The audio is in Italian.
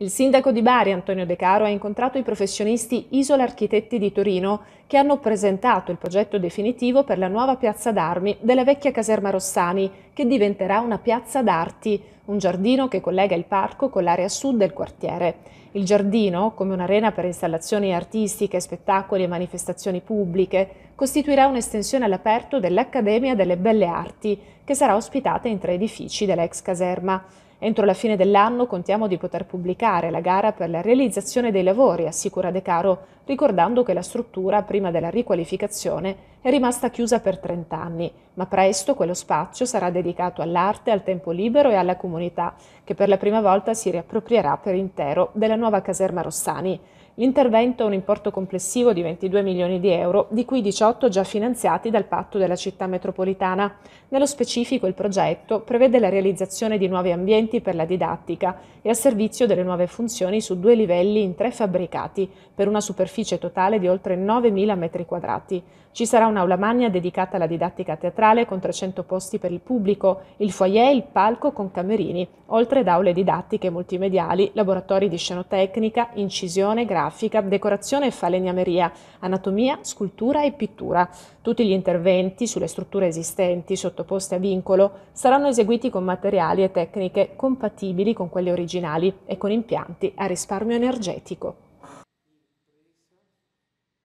Il sindaco di Bari, Antonio De Caro, ha incontrato i professionisti Isola Architetti di Torino che hanno presentato il progetto definitivo per la nuova piazza d'armi della vecchia caserma Rossani, che diventerà una piazza d'arti, un giardino che collega il parco con l'area sud del quartiere. Il giardino, come un'arena per installazioni artistiche, spettacoli e manifestazioni pubbliche, costituirà un'estensione all'aperto dell'Accademia delle Belle Arti, che sarà ospitata in tre edifici dell'ex caserma. Entro la fine dell'anno contiamo di poter pubblicare la gara per la realizzazione dei lavori, assicura De Caro, ricordando che la struttura, prima della riqualificazione, è rimasta chiusa per 30 anni, ma presto quello spazio sarà dedicato all'arte, al tempo libero e alla comunità, che per la prima volta si riapproprierà per intero della nuova caserma Rossani. L'intervento ha un importo complessivo di 22 milioni di euro, di cui 18 già finanziati dal patto della città metropolitana. Nello specifico il progetto prevede la realizzazione di nuovi ambienti per la didattica e a servizio delle nuove funzioni su due livelli in tre fabbricati, per una superficie totale di oltre 9.000 metri quadrati. Ci sarà un'aula magna dedicata alla didattica teatrale con 300 posti per il pubblico, il foyer e il palco con camerini, oltre ad aule didattiche multimediali, laboratori di scenotecnica, incisione, grafica grafica, decorazione e falegnameria, anatomia, scultura e pittura. Tutti gli interventi sulle strutture esistenti sottoposte a vincolo saranno eseguiti con materiali e tecniche compatibili con quelle originali e con impianti a risparmio energetico.